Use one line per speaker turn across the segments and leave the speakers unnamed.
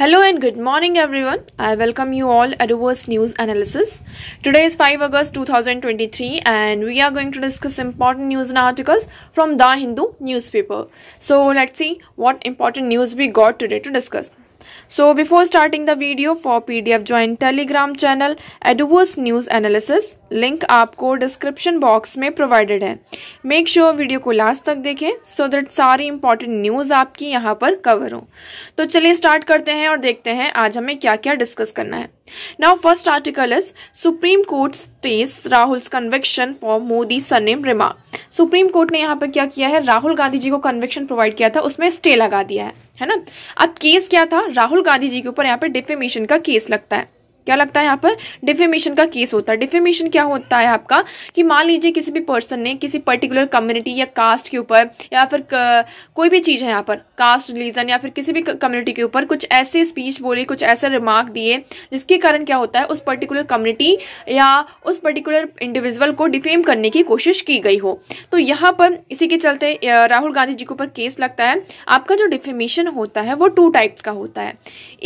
Hello and good morning everyone. I welcome you all at Adover's news analysis. Today is 5 August 2023 and we are going to discuss important news and articles from The Hindu newspaper. So let's see what important news we got today to discuss. So before starting the video for PDF join Telegram channel adverse news analysis link आपको description box में provided है make sure sure video को last तक देखें so so that सारी important news आपकी यहाँ पर कवर हो तो चलिए स्टार्ट करते हैं और देखते हैं आज हमें क्या क्या डिस्कस करना है Now first article is Supreme Court stays Rahul's conviction for Modi surname रिमा सुप्रीम कोर्ट ने यहाँ पर क्या किया है राहुल गांधी जी को कन्विक्शन प्रोवाइड किया था उसमें स्टे लगा दिया है है ना अब केस क्या था राहुल गांधी जी के ऊपर यहाँ पे डिफेमेशन का केस लगता है क्या लगता है यहाँ पर डिफेमेशन का केस होता है डिफेमेशन क्या होता है आपका कि मान लीजिए किसी भी पर्सन ने किसी पर्टिकुलर कम्युनिटी या कास्ट के ऊपर या फिर कोई भी चीज़ है यहाँ पर कास्ट रिलीजन या फिर किसी भी कम्युनिटी के ऊपर कुछ ऐसे स्पीच बोले कुछ ऐसे रिमार्क दिए जिसके कारण क्या होता है उस पर्टिकुलर कम्युनिटी या उस पर्टिकुलर इंडिविजुअल को डिफेम करने की कोशिश की गई हो तो यहाँ पर इसी के चलते राहुल गांधी जी के ऊपर केस लगता है आपका जो डिफेमेशन होता है वो टू टाइप्स का होता है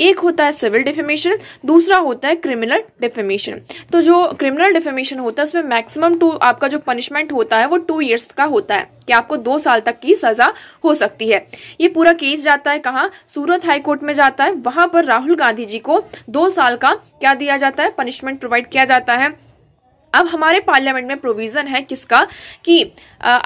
एक होता है सिविल डिफेमेशन दूसरा होता होता है क्रिमिनल डिफेमेशन तो जो क्रिमिनल डिफेमेशन होता है उसमें मैक्सिमम टू आपका जो पनिशमेंट होता है वो टू ईयर्स का होता है कि आपको दो साल तक की सजा हो सकती है ये पूरा केस जाता है कहाँ सूरत हाईकोर्ट में जाता है वहां पर राहुल गांधी जी को दो साल का क्या दिया जाता है पनिशमेंट प्रोवाइड किया जाता है अब हमारे पार्लियामेंट में प्रोविजन है किसका कि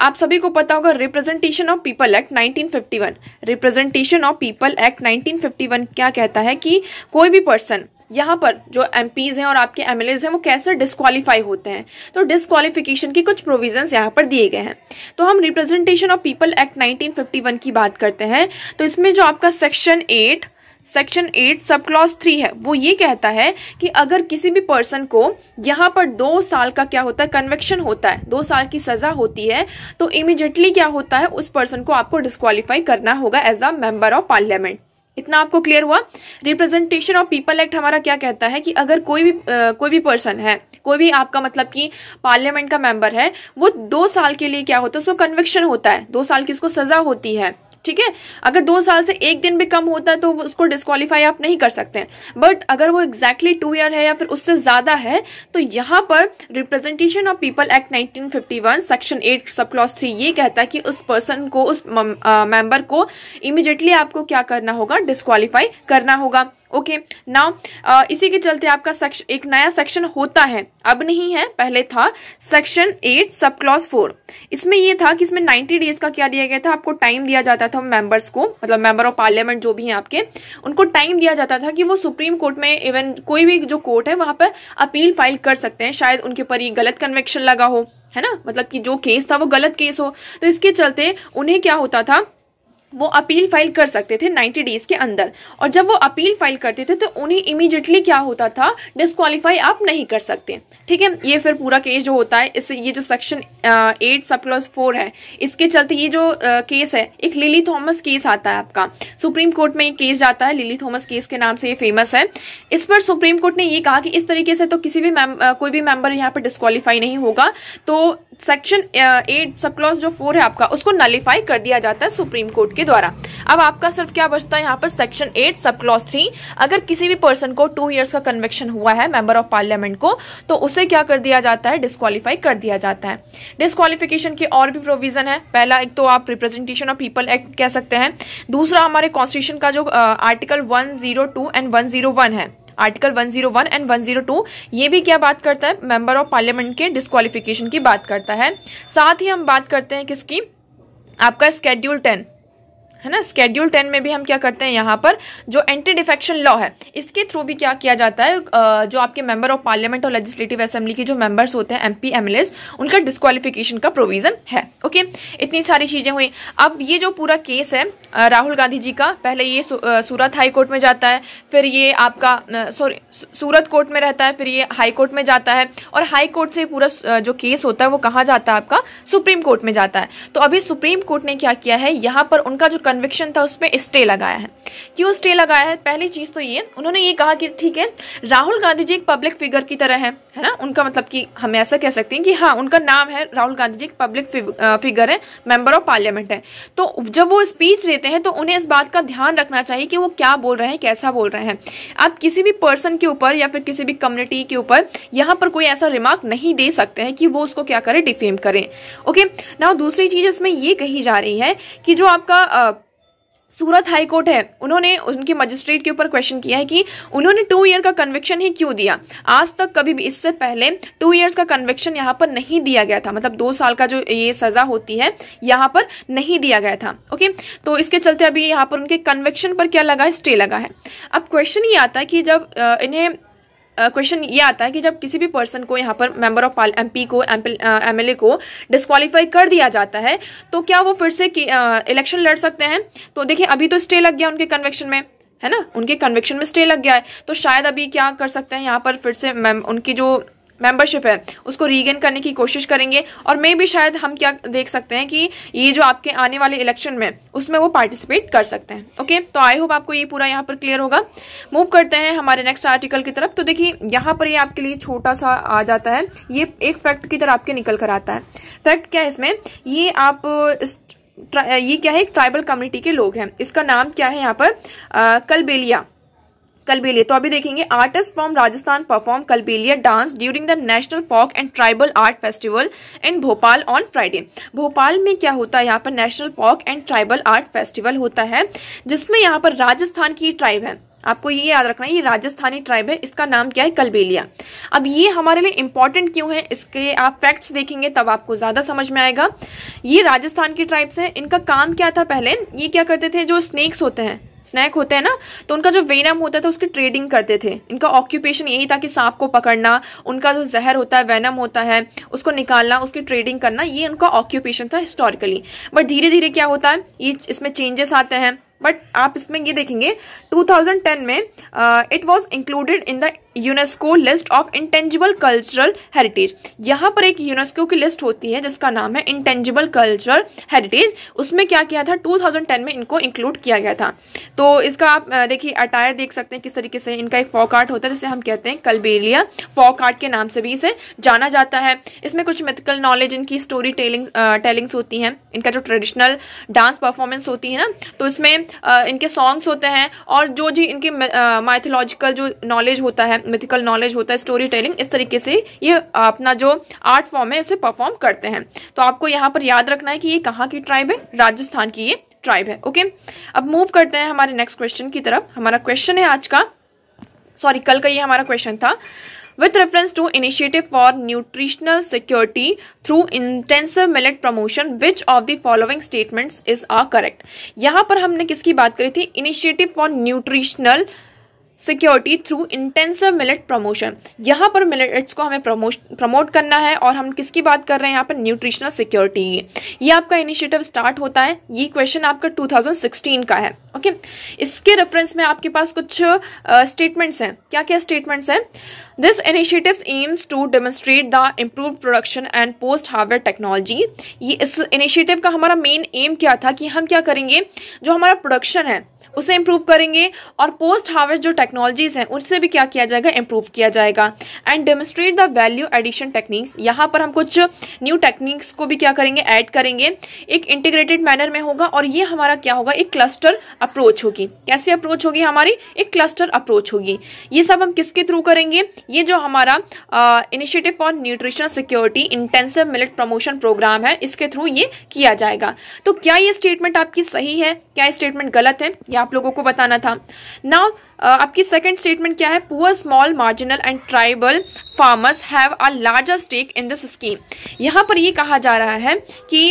आप सभी को पता होगा representation of people act 1951 representation of people act 1951 क्या कहता है कि कोई भी पर्सन यहाँ पर जो एम हैं और आपके एम हैं वो कैसे डिस्कालीफाई होते हैं तो डिस्कालीफिकेशन के कुछ प्रोविजन यहाँ पर दिए गए हैं तो हम रिप्रेजेंटेशन ऑफ पीपल एक्ट 1951 की बात करते हैं तो इसमें जो आपका section eight section eight sub clause three है वो ये कहता है कि अगर किसी भी पर्सन को यहाँ पर दो साल का क्या होता है कन्वेक्शन होता है दो साल की सजा होती है तो इमिजिएटली क्या होता है उस पर्सन को आपको डिस्कालीफाई करना होगा as a member of parliament इतना आपको क्लियर हुआ रिप्रेजेंटेशन ऑफ पीपल एक्ट हमारा क्या कहता है कि अगर कोई भी आ, कोई भी पर्सन है कोई भी आपका मतलब कि पार्लियामेंट का मेंबर है वो दो साल के लिए क्या होता है उसको कन्विक्शन होता है दो साल की उसको सजा होती है ठीक है अगर दो साल से एक दिन भी कम होता है तो उसको डिस्कालीफाई आप नहीं कर सकते बट अगर वो एग्जैक्टली टू ईयर है या फिर उससे ज़्यादा है तो यहाँ पर representation of people act 1951 section 8 sub Claus three ये कहता है कि उस पर्सन को उस मेंबर को इमिजिएटली आपको क्या करना होगा डिस्कालीफाई करना होगा ओके ना uh, इसी के चलते आपका सेक्शन एक नया सेक्शन होता है अब नहीं है पहले था section eight sub clause four इसमें यह था कि इसमें नाइन्टी डेज का क्या दिया गया था आपको टाइम दिया जाता था मेंबर्स को मतलब मेंबर ऑफ पार्लियामेंट जो भी हैं आपके उनको टाइम दिया जाता था कि वो सुप्रीम कोर्ट में इवन कोई भी जो कोर्ट है वहां पर अपील फाइल कर सकते हैं शायद उनके ऊपर ये गलत कन्वेक्शन लगा हो है ना मतलब कि जो केस था वो गलत केस हो तो इसके चलते उन्हें क्या होता था वो अपील फाइल कर सकते थे 90 डेज के अंदर और जब वो अपील फाइल करते थे तो उन्हें इमीडिएटली क्या होता था डिस्कालीफाई आप नहीं कर सकते ठीक है ये फिर पूरा केस जो होता है इससे ये जो section eight sub clause four है इसके चलते ये जो आ, केस है एक लिली थॉमस केस आता है आपका सुप्रीम कोर्ट में ये केस जाता है लिली थॉमस केस के नाम से ये फेमस है इस पर सुप्रीम कोर्ट ने ये कहा कि इस तरीके से तो किसी भी आ, कोई भी मेम्बर यहाँ पर डिस्कालीफाई नहीं होगा तो सेक्शन एट सब क्लॉज जो फोर है आपका उसको नलीफाई कर दिया जाता है सुप्रीम कोर्ट के द्वारा अब आपका सिर्फ क्या बचता है यहाँ पर section eight sub clause three अगर किसी भी पर्सन को टू ईयर्स का कन्वेक्शन हुआ है मेंबर ऑफ पार्लियामेंट को तो उसे क्या कर दिया जाता है डिस्कालीफाई कर दिया जाता है डिस्कालीफिकेशन के और भी प्रोविजन है पहला एक तो आप रिप्रेजेंटेशन ऑफ पीपल एक्ट कह सकते हैं दूसरा हमारे कॉन्स्टिट्यूशन का जो article one and one zero है आर्टिकल 101 एंड 102 ये भी क्या बात करता है मेंबर ऑफ पार्लियामेंट के डिस्कालिफिकेशन की बात करता है साथ ही हम बात करते हैं किसकी आपका स्केड्यूल टेन है ना स्केड्यूल टेन में भी हम क्या करते हैं यहाँ पर जो एंटी डिफेक्शन लॉ है इसके थ्रू भी क्या किया जाता है जो आपके मेंबर ऑफ पार्लियामेंट और लेजिस्लेटिव असेंबली के जो मेंबर्स होते हैं एमपी एमएलएस उनका डिस्कालिफिकेशन का प्रोविजन है ओके इतनी सारी चीज़ें हुई अब ये जो पूरा केस है राहुल गांधी जी का पहले ये सूरत हाई कोर्ट में जाता है फिर ये आपका सॉरी सूरत कोर्ट में रहता है फिर ये हाई कोर्ट में जाता है और हाई कोर्ट से पूरा जो केस होता है वो कहाँ जाता है आपका सुप्रीम कोर्ट में जाता है तो अभी सुप्रीम कोर्ट ने क्या किया है यहाँ पर उनका जो कन्विक्शन था उस पर स्टे लगाया है क्यों स्टे लगाया है पहली चीज़ तो ये उन्होंने ये कहा कि ठीक है राहुल गांधी जी एक पब्लिक फिगर की तरह है है ना उनका मतलब कि हम ऐसा कह सकते हैं कि हाँ उनका नाम है राहुल गांधी जी एक पब्लिक फिगर है मेंबर ऑफ पार्लियामेंट है तो जब वो स्पीच देते हैं तो उन्हें इस बात का ध्यान रखना चाहिए कि वो क्या बोल रहे हैं कैसा बोल रहे हैं आप किसी भी पर्सन के ऊपर या फिर किसी भी कम्युनिटी के ऊपर यहाँ पर कोई ऐसा रिमार्क नहीं दे सकते हैं कि वो उसको क्या करें डिफेम करें ओके ना दूसरी चीज इसमें ये कही जा रही है कि जो आपका सूरत हाई कोर्ट है उन्होंने उनके मजिस्ट्रेट के ऊपर क्वेश्चन किया है कि उन्होंने टू ईयर का कन्विक्शन ही क्यों दिया आज तक कभी भी इससे पहले टू ईयर्स का कन्विक्शन यहाँ पर नहीं दिया गया था मतलब दो साल का जो ये सजा होती है यहाँ पर नहीं दिया गया था ओके तो इसके चलते अभी यहाँ पर उनके कन्विक्शन पर क्या लगा है स्टे लगा है अब क्वेश्चन ये आता है कि जब इन्हें क्वेश्चन ये आता है कि जब किसी भी पर्सन को यहाँ पर मेंबर ऑफ एम पी को एम एल ए को डिस्कालीफाई कर दिया जाता है तो क्या वो फिर से इलेक्शन लड़ सकते हैं तो देखिए अभी तो स्टे लग गया उनके कन्वेक्शन में है ना उनके कन्वेक्शन में स्टे लग गया है तो शायद अभी क्या कर सकते हैं यहाँ पर फिर से मैम उनकी जो मेंबरशिप है उसको रीगेन करने की कोशिश करेंगे और मे भी शायद हम क्या देख सकते हैं कि ये जो आपके आने वाले इलेक्शन में उसमें वो पार्टिसिपेट कर सकते हैं ओके तो आई होप आपको ये पूरा यहाँ पर क्लियर होगा मूव करते हैं हमारे नेक्स्ट आर्टिकल की तरफ तो देखिए यहाँ पर ये आपके लिए छोटा सा आ जाता है ये एक फैक्ट की तरह आपके निकल कर आता है फैक्ट क्या है इसमें ये आप इस ये क्या है एक ट्राइबल कम्युनिटी के लोग हैं इसका नाम क्या है यहाँ पर कलबेलिया कलबेलिया तो अभी देखेंगे artist from Rajasthan perform Kalbelia dance during the national folk and tribal art festival in Bhopal on Friday Bhopal में क्या होता है यहाँ पर national folk and tribal art festival होता है जिसमें यहाँ पर राजस्थान की ट्राइब है आपको ये याद रखना है ये राजस्थानी ट्राइब है इसका नाम क्या है कलबेलिया अब ये हमारे लिए इम्पोर्टेंट क्यों है इसके आप फैक्ट्स देखेंगे तब आपको ज्यादा समझ में आएगा ये राजस्थान की ट्राइब्स हैं इनका काम क्या था पहले ये क्या करते थे जो स्नेक्स होते हैं स्नैक होते हैं ना तो उनका जो वेनम होता था उसकी ट्रेडिंग करते थे इनका ऑक्यूपेशन यही था कि सांप को पकड़ना उनका जो जहर होता है वेनम होता है उसको निकालना उसकी ट्रेडिंग करना ये उनका ऑक्यूपेशन था हिस्टोरिकली बट धीरे धीरे क्या होता है ये इसमें चेंजेस आते हैं बट आप इसमें ये देखेंगे 2010 में it was included in the UNESCO list of intangible cultural heritage यहाँ पर एक यूनेस्को की लिस्ट होती है जिसका नाम है इंटेंजिबल कल्चरल हेरिटेज उसमें क्या किया था 2010 में इनको इंक्लूड किया गया था तो इसका आप देखिए अटायर देख सकते हैं किस तरीके से इनका एक फॉक आर्ट होता है जिसे हम कहते हैं कलबेलिया फॉक आर्ट के नाम से भी इसे जाना जाता है इसमें कुछ मेथिकल नॉलेज इनकी स्टोरी टेलिंग टेलिंग्स होती हैं इनका जो ट्रेडिशनल डांस परफॉर्मेंस होती है ना तो इसमें इनके सॉन्ग्स होते हैं और जो जी इनके माइथोलॉजिकल जो नॉलेज होता है मैथमेटिकल नॉलेज होता है स्टोरी टेलिंग इस तरीके से ये अपना जो आर्ट फॉर्म है इसे परफॉर्म करते हैं तो आपको यहाँ पर याद रखना है कि ये कहाँ की ट्राइब है राजस्थान की ये ट्राइब है ओके अब मूव करते हैं हमारे नेक्स्ट क्वेश्चन की तरफ हमारा क्वेश्चन है आज का सॉरी कल का ये हमारा क्वेश्चन था with reference to initiative for nutritional security through intensive millet promotion which of the following statements is are correct यहां पर हमने किसकी बात करी थी initiative for nutritional security through intensive millet promotion यहाँ पर मिलेट्स को हमें प्रमोट करना है और हम किसकी बात कर रहे हैं यहाँ पर न्यूट्रिशनल सिक्योरिटी की ये आपका इनिशिएटिव स्टार्ट होता है ये क्वेश्चन आपका 2016 का है ओके इसके रेफरेंस में आपके पास कुछ स्टेटमेंट्स uh, हैं क्या क्या स्टेटमेंट्स हैं this initiative aims to demonstrate the improve production and post harvest technology ये इस इनिशिएटिव का हमारा मेन एम क्या था कि हम क्या करेंगे जो हमारा प्रोडक्शन है उसे इम्प्रूव करेंगे और पोस्ट हार्वेस्ट जो टेक्नोलॉजीज हैं उनसे भी क्या किया जाएगा इम्प्रूव किया जाएगा and demonstrate the value addition techniques यहाँ पर हम कुछ न्यू टेक्निक्स को भी क्या करेंगे ऐड करेंगे एक इंटीग्रेटेड मैनर में होगा और ये हमारा क्या होगा एक क्लस्टर अप्रोच होगी कैसी अप्रोच होगी हमारी एक क्लस्टर अप्रोच होगी ये सब हम किसके थ्रू करेंगे ये जो हमारा initiative for nutrition security intensive millet promotion program है इसके थ्रू ये किया जाएगा तो क्या ये स्टेटमेंट आपकी सही है क्या स्टेटमेंट गलत है आप लोगों को बताना था नाउ uh, आपकी सेकंड स्टेटमेंट क्या है poor small marginal and tribal farmers have a larger stake in this scheme यहाँ पर ये कहा जा रहा है कि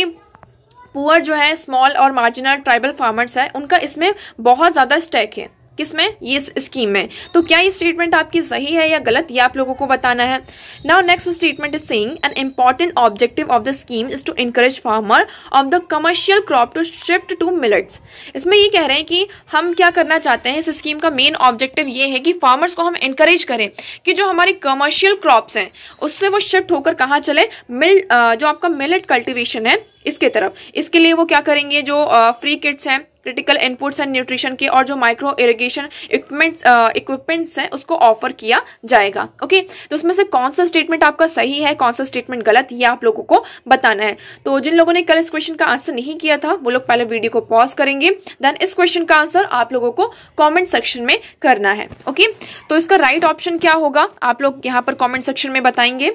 पुअर जो है स्मॉल और मार्जिनल ट्राइबल फार्मर्स है उनका इसमें बहुत ज़्यादा स्टेक है किस में ये स्कीम में तो क्या ये स्टेटमेंट आपकी सही है या गलत ये आप लोगों को बताना है now next statement is saying an important objective of the scheme is to encourage farmer of the commercial crop to shift to millets इसमें ये कह रहे हैं कि हम क्या करना चाहते हैं इस स्कीम का मेन ऑब्जेक्टिव ये है कि फार्मर्स को हम इंकरेज करें कि जो हमारी कमर्शियल क्रॉप्स हैं उससे वो शिफ्ट होकर कहाँ चले मिल जो आपका मिलट कल्टिवेशन है इसके तरफ इसके लिए वो क्या करेंगे जो फ्री किट्स हैं क्रिटिकल इनपुट्स एंड न्यूट्रिशन के और जो माइक्रो इरिगेशन इक्विपमेंट्स इक्विपमेंट्स हैं उसको ऑफर किया जाएगा ओके तो उसमें से कौन सा स्टेटमेंट आपका सही है कौन सा स्टेटमेंट गलत ये आप लोगों को बताना है तो जिन लोगों ने कल इस क्वेश्चन का आंसर नहीं किया था वो लोग पहले वीडियो को पॉज करेंगे देन इस क्वेश्चन का आंसर आप लोगों को कॉमेंट सेक्शन में करना है ओके तो इसका राइट right ऑप्शन क्या होगा आप लोग यहाँ पर कॉमेंट सेक्शन में बताएंगे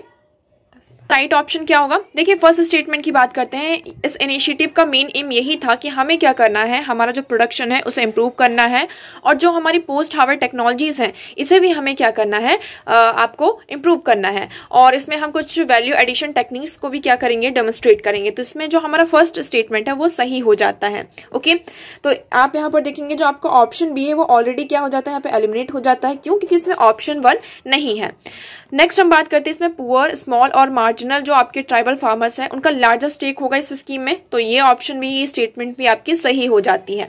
राइट right ऑप्शन क्या होगा देखिए फर्स्ट स्टेटमेंट की बात करते हैं इस इनिशिएटिव का मेन एम यही था कि हमें क्या करना है हमारा जो प्रोडक्शन है उसे इम्प्रूव करना है और जो हमारी पोस्ट हावर टेक्नोलॉजीज़ हैं इसे भी हमें क्या करना है आपको इम्प्रूव करना है और इसमें हम कुछ वैल्यू एडिशन टेक्निक्स को भी क्या करेंगे डेमोस्ट्रेट करेंगे तो इसमें जो हमारा फर्स्ट स्टेटमेंट है वो सही हो जाता है ओके तो आप यहाँ पर देखेंगे जो आपका ऑप्शन बी है वो ऑलरेडी क्या हो जाता है यहाँ पर एलिमिनेट हो जाता है क्योंकि इसमें ऑप्शन वन नहीं है नेक्स्ट हम बात करते हैं इसमें पुअर स्मॉल और मार्जिनल जो आपके ट्राइबल फार्मर्स हैं उनका लार्जेस्ट स्टेक होगा इस स्कीम में तो ये ऑप्शन भी ये स्टेटमेंट भी आपकी सही हो जाती है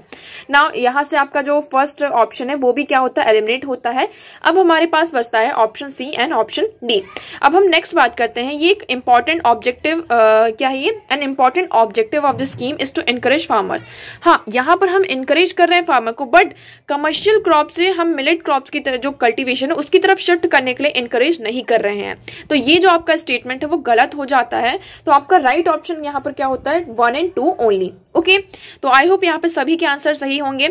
ना यहाँ से आपका जो फर्स्ट ऑप्शन है वो भी क्या होता है एलिमिनेट होता है अब हमारे पास बचता है option C and option D अब हम नेक्स्ट बात करते हैं ये एक इम्पॉर्टेंट ऑब्जेक्टिव क्या है an important objective of the scheme is to encourage farmers हाँ यहाँ पर हम इनकरेज कर रहे हैं फार्मर को बट कमर्शियल क्रॉप से हम मिलेट क्रॉप की तरह जो कल्टिवेशन है उसकी तरफ शिफ्ट करने के लिए इनकरेज नहीं नहीं कर रहे हैं तो ये जो आपका स्टेटमेंट है वो गलत हो जाता है तो आपका राइट ऑप्शन यहाँ पर क्या होता है one and two only okay तो आई होप यहाँ पे सभी के आंसर सही होंगे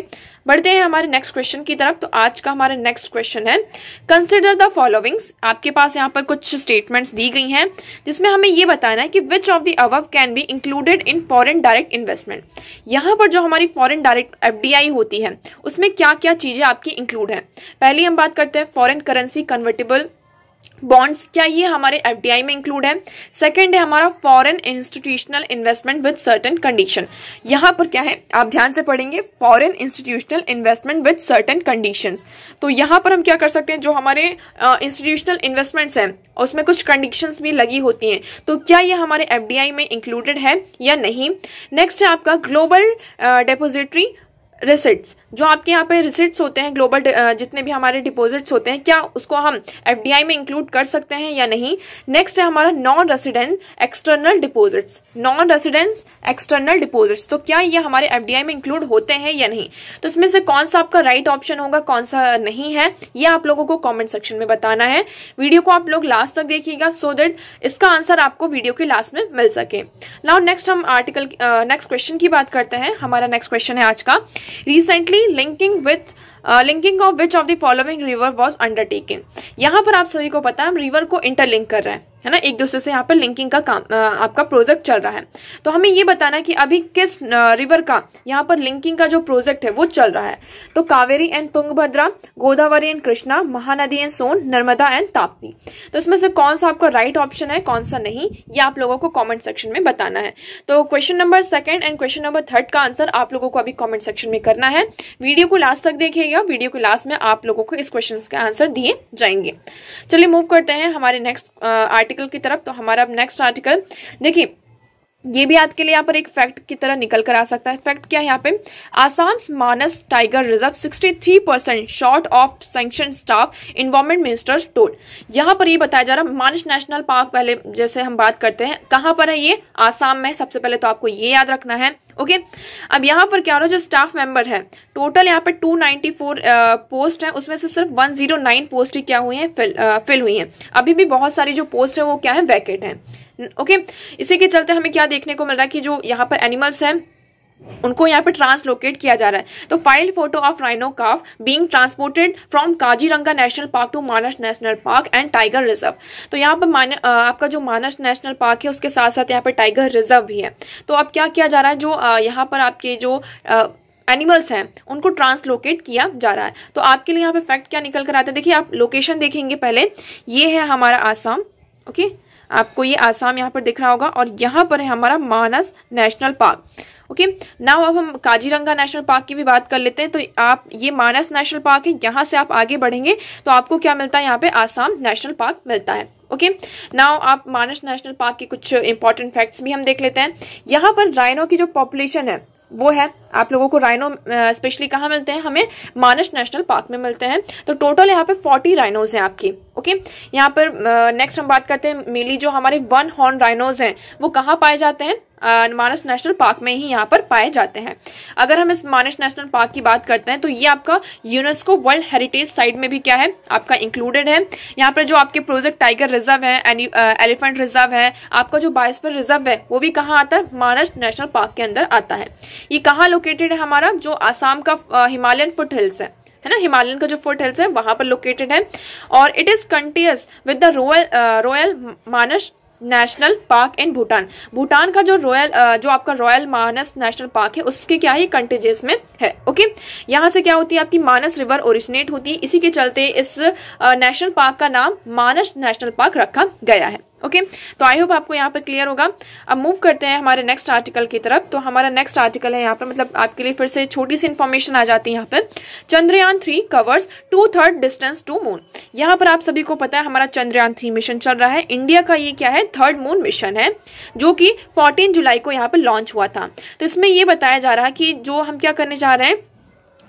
बढ़ते हैं हमारे नेक्स्ट क्वेश्चन की तरफ तो आज का हमारा नेक्स्ट क्वेश्चन है कंसिडर द फॉलोविंग्स आपके पास यहाँ पर कुछ स्टेटमेंट्स दी गई हैं जिसमें हमें ये बताना है कि which of the above can be included in foreign direct investment यहाँ पर जो हमारी फॉरेन डायरेक्ट एफडीआई होती है उसमें क्या क्या चीज़ें आपकी इंक्लूड है पहली हम बात करते हैं फॉरन करेंसी कन्वर्टेबल बॉन्ड्स क्या ये हमारे एफ में इंक्लूड है सेकेंड है हमारा foreign institutional investment with certain condition यहाँ पर क्या है आप ध्यान से पढ़ेंगे foreign institutional investment with certain conditions तो यहाँ पर हम क्या कर सकते हैं जो हमारे इंस्टीट्यूशनल uh, इन्वेस्टमेंट्स हैं उसमें कुछ कंडीशंस भी लगी होती हैं तो क्या ये हमारे एफ में इंक्लूडेड है या नहीं नेक्स्ट है आपका ग्लोबल डिपोजिटरी uh, रिसिट्स जो आपके यहाँ पे रिसिट्स होते हैं ग्लोबल uh, जितने भी हमारे डिपॉजिट्स होते हैं क्या उसको हम एफ में इंक्लूड कर सकते हैं या नहीं नेक्स्ट है हमारा non resident external deposits non resident external deposits तो क्या ये हमारे एफडीआई में इंक्लूड होते हैं या नहीं तो इसमें से कौन सा आपका राइट right ऑप्शन होगा कौन सा नहीं है ये आप लोगों को कॉमेंट सेक्शन में बताना है वीडियो को आप लोग लास्ट तक देखिएगा सो so देट इसका आंसर आपको वीडियो के लास्ट में मिल सके नाउ नेक्स्ट हम आर्टिकल नेक्स्ट क्वेश्चन की बात करते हैं हमारा नेक्स्ट क्वेश्चन है आज का recently linking with linking of which of the following river was undertaking यहाँ पर आप सभी को पता है हम रिवर को इंटरलिंक कर रहे हैं है ना एक दूसरे से यहाँ पर लिंकिंग का काम आपका प्रोजेक्ट चल रहा है तो हमें ये बताना है कि अभी किस रिवर का यहाँ पर लिंकिंग का जो प्रोजेक्ट है वो चल रहा है तो Kaveri and Tungabhadra Godavari and Krishna Mahanadi and Son Narmada and Tapti तो इसमें से कौन सा आपका राइट ऑप्शन है कौन सा नहीं ये आप लोगों को कॉमेंट सेक्शन में बताना है तो question number second and question number third का आंसर आप लोगों को अभी कॉमेंट सेक्शन में करना है वीडियो को लास्ट तक देखिएगा होगी और वीडियो के लास्ट में आप लोगों को इस क्वेश्चन के आंसर दिए जाएंगे चलिए मूव करते हैं हमारे नेक्स्ट आर्टिकल uh, की तरफ तो हमारा अब नेक्स्ट आर्टिकल देखिए ये भी आपके लिए यहाँ पर एक फैक्ट की तरह निकल कर आ सकता है फैक्ट क्या है यहाँ पे Assam Manas tiger reserve 63 percent short of sanction staff environment minister told यहाँ पर ये बताया जा रहा है मानस नेशनल पार्क पहले जैसे हम बात करते हैं कहाँ पर है ये आसाम में सबसे पहले तो आपको ये याद रखना है ओके अब यहाँ पर क्या हो रहा है जो स्टाफ मेंबर है टोटल यहाँ पर 294 पोस्ट है उसमें से सिर्फ 109 पोस्ट क्या हुई है फिल, आ, फिल हुई है अभी भी बहुत सारी जो पोस्ट है वो क्या है वैकेट है ओके इसी के चलते हमें क्या देखने को मिल रहा है कि जो यहाँ पर एनिमल्स हैं उनको यहाँ पे ट्रांसलोकेट किया जा रहा है तो file photo of rhino calf being transported from Kaziranga national park to Manas national park and tiger reserve तो यहाँ पर आपका जो मानस नेशनल पार्क है उसके साथ साथ यहाँ पर टाइगर रिजर्व भी है तो अब क्या किया जा रहा है जो यहाँ पर आपके जो आ, एनिमल्स हैं उनको ट्रांसलोकेट किया जा रहा है तो आपके लिए यहाँ पे फैक्ट क्या निकल कर आता है देखिए आप लोकेशन देखेंगे पहले ये है हमारा आसाम ओके आपको ये आसाम यहाँ पर दिख रहा होगा और यहाँ पर है हमारा Manas national park okay now अब हम काजीरंगा नेशनल पार्क की भी बात कर लेते हैं तो आप ये मानस नेशनल पार्क है यहाँ से आप आगे बढ़ेंगे तो आपको क्या मिलता है यहाँ पे आसाम नेशनल पार्क मिलता है ओके okay? नाउ आप मानस नेशनल पार्क के कुछ इंपॉर्टेंट फैक्ट्स भी हम देख लेते हैं यहाँ पर राइनो की जो पॉपुलेशन है वो है आप लोगों को राइनो स्पेशली कहाँ मिलते हैं हमें मानस नेशनल पार्क में मिलते हैं तो टोटल यहाँ पे फोर्टी राइनोज हैं आपकी ओके यहाँ पर नेक्स्ट हम बात करते हैं मेनली जो हमारे वन हॉर्न राइनोज हैं वो कहाँ पाए जाते हैं मानस नेशनल पार्क में ही यहाँ पर पाए जाते हैं अगर हम इस मानस नेशनल पार्क की बात करते हैं तो ये आपका यूनेस्को वर्ल्ड हेरिटेज साइट में भी क्या है आपका इंक्लूडेड है यहाँ पर जो आपके प्रोजेक्ट टाइगर रिजर्व है एलिफेंट रिजर्व है आपका जो बायोस्फीयर रिजर्व है वो भी कहाँ आता है मानस नेशनल पार्क के अंदर आता है ये कहाँ लोकेटेड है हमारा जो आसाम का हिमालयन फुट हिल्स है है ना हिमालयन का जो फुट हिल्स है वहां पर लोकेटेड है और it is continuous with the royal royal Manas national park in Bhutan Bhutan का जो रॉयल जो आपका रॉयल मानस नेशनल पार्क है उसके क्या ही कंटेजेस में है ओके यहाँ से क्या होती है आपकी मानस रिवर ओरिजिनेट होती है इसी के चलते इस नेशनल पार्क का नाम मानस नेशनल पार्क रखा गया है ओके तो आई होप आपको यहाँ पर क्लियर होगा अब मूव करते हैं हमारे नेक्स्ट आर्टिकल की तरफ तो हमारा नेक्स्ट आर्टिकल है यहाँ पर मतलब आपके लिए फिर से छोटी सी इन्फॉर्मेशन आ जाती है यहाँ पर Chandrayaan three covers two third distance to moon यहाँ पर आप सभी को पता है हमारा चंद्रयान थ्री मिशन चल रहा है इंडिया का ये क्या है थर्ड मून मिशन है जो कि फोर्टीन जुलाई को यहाँ पर लॉन्च हुआ था तो इसमें यह बताया जा रहा है कि जो हम क्या करने जा रहे हैं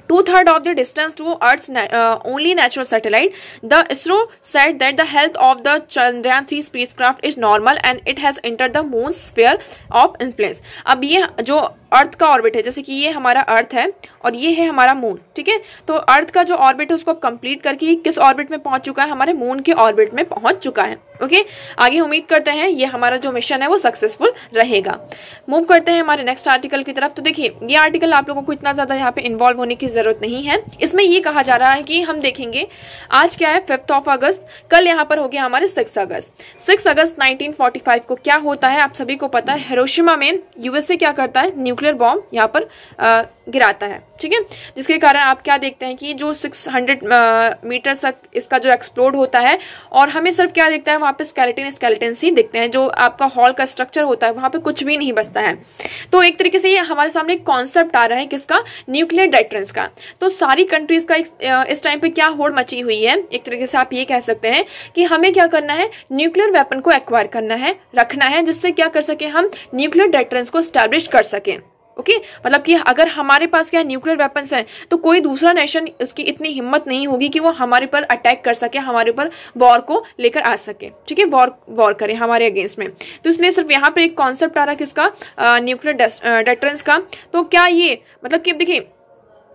two third of the distance to earth only natural satellite the ISRO set that the health of the Chandrayaan three spacecraft is normal and it has enter the moon sphere of influence अब ये जो अर्थ का orbit है जैसे कि ये हमारा अर्थ है और ये है हमारा मून ठीक है तो अर्थ का जो ऑर्बिट है उसको आप कंप्लीट करके किस ऑर्बिट में पहुंच चुका है हमारे मून के ऑर्बिट में पहुंच चुका है ओके आगे उम्मीद करते हैं ये हमारा जो मिशन है वो सक्सेसफुल रहेगा मूव करते हैं हमारे नेक्स्ट आर्टिकल की तरफ तो देखिए ये आर्टिकल आप लोगों को इतना ज्यादा यहाँ पे इन्वॉल्व होने की जरूरत नहीं है इसमें ये कहा जा रहा है कि हम देखेंगे आज क्या है फिफ्थ ऑफ अगस्त कल यहाँ पर हो गया हमारे six August six August nineteen को क्या होता है आप सभी को पता है हिरोशिमा में यूएसए क्या करता है न्यूक्लियर बॉम्ब यहाँ पर आ, गिराता है ठीक है जिसके कारण आप क्या देखते हैं कि जो 600 मीटर तक इसका जो एक्सप्लोड होता है और हमें सिर्फ क्या देखता है वहाँ पे स्केलेटिन स्केलेटिन ही देखते हैं जो आपका हॉल का स्ट्रक्चर होता है वहाँ पे कुछ भी नहीं बचता है तो एक तरीके से ये हमारे सामने कॉन्सेप्ट आ रहा है किसका न्यूक्लियर डेटरेंस का तो सारी कंट्रीज का इस टाइम पर क्या होड़ मची हुई है एक तरीके से आप ये कह सकते हैं कि हमें क्या करना है न्यूक्लियर वेपन को एक्वायर करना है रखना है जिससे क्या कर सके हम न्यूक्लियर डेटरेंस को स्टैब्लिश कर सकें ओके मतलब कि अगर हमारे पास क्या न्यूक्लियर वेपन्स हैं तो कोई दूसरा नेशन उसकी इतनी हिम्मत नहीं होगी कि वो हमारे पर अटैक कर सके हमारे ऊपर वॉर को लेकर आ सके ठीक है वॉर वॉर करें हमारे अगेंस्ट में तो इसलिए सिर्फ यहाँ पर एक कॉन्सेप्ट आ रहा है किसका न्यूक्लियर डेटरेंस का तो क्या ये मतलब कि देखिए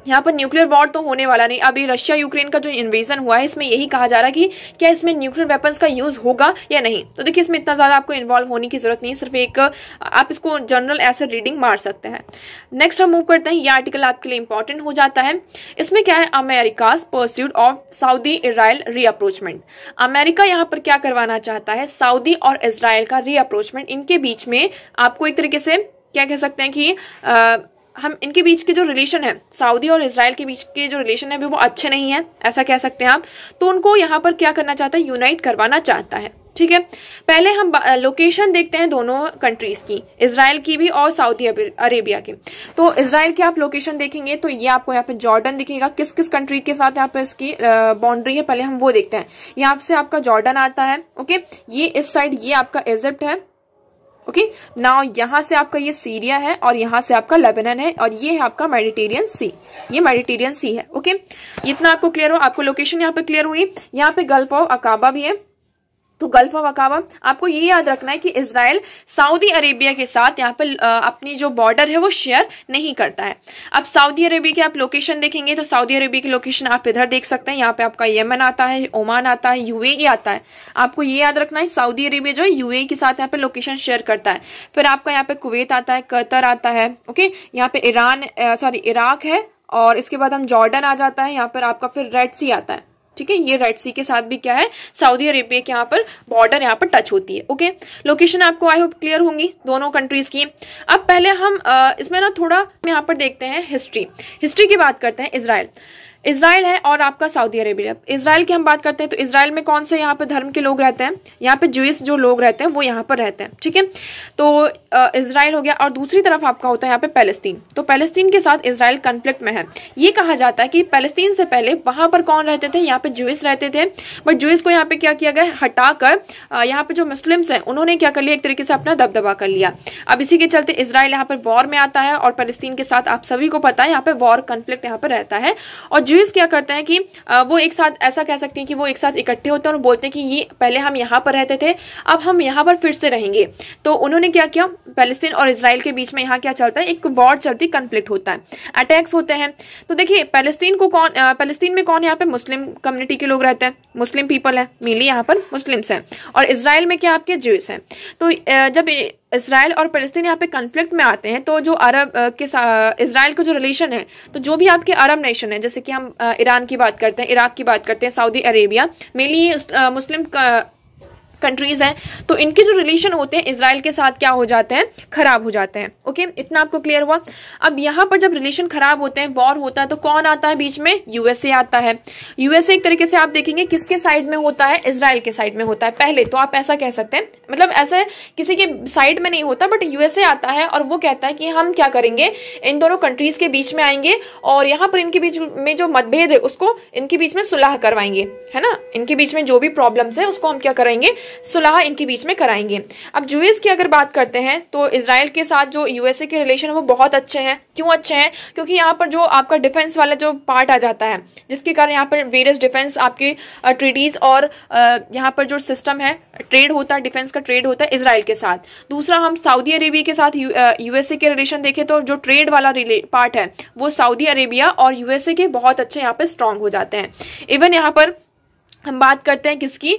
यहाँ पर न्यूक्लियर वॉर तो होने वाला नहीं अभी रशिया यूक्रेन का जो इन्वेजन हुआ है इसमें यही कहा जा रहा है कि क्या इसमें न्यूक्लियर वेपन्स का यूज होगा या नहीं तो देखिए इसमें इतना ज्यादा आपको इन्वॉल्व होने की जरूरत नहीं सिर्फ एक आप इसको जनरल ऐसे रीडिंग मार सकते हैं नेक्स्ट हम मूव करते हैं ये आर्टिकल आपके लिए इंपॉर्टेंट हो जाता है इसमें क्या है America pursued of Saudi Israel rapprochement America यहाँ पर क्या करवाना चाहता है साउदी और इसराइल का रीअप्रोचमेंट इनके बीच में आपको एक तरीके से क्या कह सकते हैं कि हम इनके बीच के जो रिलेशन है सऊदी और इसराइल के बीच के जो रिलेशन है वो अच्छे नहीं है ऐसा कह सकते हैं आप तो उनको यहाँ पर क्या करना चाहता है यूनाइट करवाना चाहता है ठीक है पहले हम लोकेशन देखते हैं दोनों कंट्रीज की इसराइल की भी और सऊदी अरेबिया की तो इसराइल की आप लोकेशन देखेंगे तो ये आपको यहाँ पे जॉर्डन दिखेगा किस किस कंट्री के साथ यहाँ पे इसकी बाउंड्री है पहले हम वो देखते हैं यहाँ से आपका जॉर्डन आता है ओके ये इस साइड ये आपका इजिप्ट है ओके नाउ यहाँ से आपका ये सीरिया है और यहाँ से आपका लेबनन है और ये है आपका मेडिटेरियन सी ये मेडिटेरियन सी है ओके okay? इतना आपको क्लियर हो आपको लोकेशन यहाँ पे क्लियर हुई यहाँ पे गल्फ ऑफ अकाबा भी है तो गल्फ ऑफ अकाबा आपको ये याद रखना है कि इसराइल सऊदी अरेबिया के साथ यहाँ पर अपनी जो बॉर्डर है वो शेयर नहीं करता है अब सऊदी अरेबिया की आप लोकेशन देखेंगे तो सऊदी अरेबिया की लोकेशन आप इधर देख सकते हैं यहाँ पे आपका यमन आता है ओमान आता है यूए आता है आपको ये याद रखना है सऊदी अरेबिया जो है यूए के साथ यहाँ पे लोकेशन शेयर करता है फिर आपका यहाँ पे कुवैत आता है कतर आता है ओके यहाँ पे ईरान सॉरी इराक है और इसके बाद हम जॉर्डन आ जाता है यहाँ पर आपका फिर रेड सी आता है ठीक है ये रेड सी के साथ भी क्या है सऊदी अरेबिया के यहाँ पर बॉर्डर यहाँ पर टच होती है ओके लोकेशन आपको आई होप क्लियर होंगी दोनों कंट्रीज की अब पहले हम इसमें ना थोड़ा यहाँ पर देखते हैं हिस्ट्री हिस्ट्री की बात करते हैं इसराइल इसराइल है और आपका सऊदी अरेबिया इसराइल की हम बात करते हैं तो इसराइल में कौन से यहाँ पे धर्म के लोग रहते हैं यहाँ पे जूस जो लोग रहते हैं वो यहाँ पर रहते हैं ठीक है तो इसराइल हो गया और दूसरी तरफ आपका होता है यहाँ पे पैलेस्तीन तो पैलेस्तीन के साथ इसराइल कन्फ्लिक्ट में है ये कहा जाता है कि पैलेस्तीन से पहले वहाँ पर कौन रहते थे यहाँ पे जूस रहते थे बट जूस को यहाँ पे क्या किया गया हटा कर यहाँ पे जो मुस्लिम्स हैं उन्होंने क्या कर लिया एक तरीके से अपना दबदबा कर लिया अब इसी के चलते इसराइल यहाँ पर वॉर में आता है और पैलेस्तीन के साथ आप सभी को पता है यहाँ पे वॉर कन्फ्लिक्ट यहाँ पर रहता है और जूस क्या करते हैं कि वो एक साथ ऐसा कह सकते हैं कि वो एक साथ इकट्ठे होते हैं और बोलते हैं कि ये पहले हम यहाँ पर रहते थे अब हम यहाँ पर फिर से रहेंगे तो उन्होंने क्या किया पैलेस्टीन और इसराइल के बीच में यहाँ क्या चलता है एक वॉर चलती कन्फ्लिक्ट होता है अटैक्स होते हैं तो देखिए पैलेस्तीन को कौन पैलेस्तीन में कौन यहाँ पे मुस्लिम कम्युनिटी के लोग रहते हैं मुस्लिम पीपल है मेनली यहाँ पर मुस्लिम्स हैं और इसराइल में क्या आपके जूस हैं तो जब इसराइल और फलस्तीन यहाँ पे कन्फ्लिक्ट में आते हैं तो जो अरब के इसराइल का जो रिलेशन है तो जो भी आपके अरब नेशन है जैसे कि हम ईरान की बात करते हैं इराक की बात करते हैं Saudi Arabia mainly Muslim countries हैं तो इनके जो रिलेशन होते हैं इसराइल के साथ क्या हो जाते हैं खराब हो जाते हैं ओके इतना आपको क्लियर हुआ अब यहाँ पर जब रिलेशन खराब होते हैं वॉर होता है तो कौन आता है बीच में यूएसए आता है यूएसए एक तरीके से आप देखेंगे किसके साइड में होता है इसराइल के साइड में होता है पहले तो आप ऐसा कह सकते हैं मतलब ऐसे किसी के साइड में नहीं होता बट यूएसए आता है और वो कहता है कि हम क्या करेंगे इन दोनों कंट्रीज के बीच में आएंगे और यहाँ पर इनके बीच में जो मतभेद है उसको इनके बीच में सुलह करवाएंगे है ना इनके बीच में जो भी प्रॉब्लम्स है उसको हम क्या करेंगे सुलह इनके बीच में कराएंगे अब जूएस की अगर बात करते हैं तो इसराइल के साथ जो यूएसए के रिलेशन वो बहुत अच्छे हैं क्यों अच्छे हैं क्योंकि यहाँ पर जो आपका डिफेंस वाला जो पार्ट आ जाता है जिसके कारण यहाँ पर वेरियस डिफेंस आपके ट्रीटीज और यहाँ पर जो सिस्टम है ट्रेड होता है डिफेंस का ट्रेड होता है इसराइल के साथ दूसरा हम सऊदी अरेबिया के साथ यूएसए के रिलेशन देखें तो जो ट्रेड वाला पार्ट है वो सऊदी अरेबिया और यूएसए के बहुत अच्छे यहाँ पर स्ट्रांग हो जाते हैं इवन यहाँ पर हम बात करते हैं किसकी